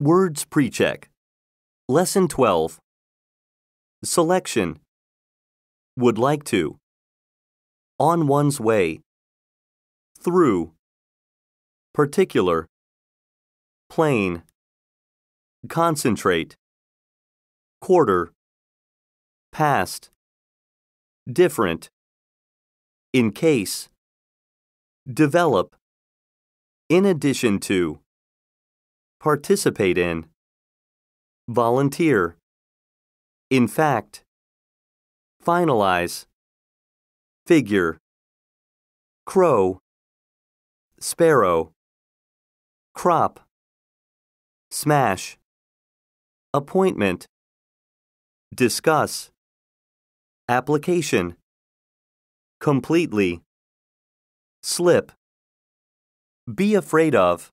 Words Pre-Check Lesson 12 Selection Would like to On one's way Through Particular Plain Concentrate Quarter Past Different In case Develop In addition to Participate in. Volunteer. In fact. Finalize. Figure. Crow. Sparrow. Crop. Smash. Appointment. Discuss. Application. Completely. Slip. Be afraid of.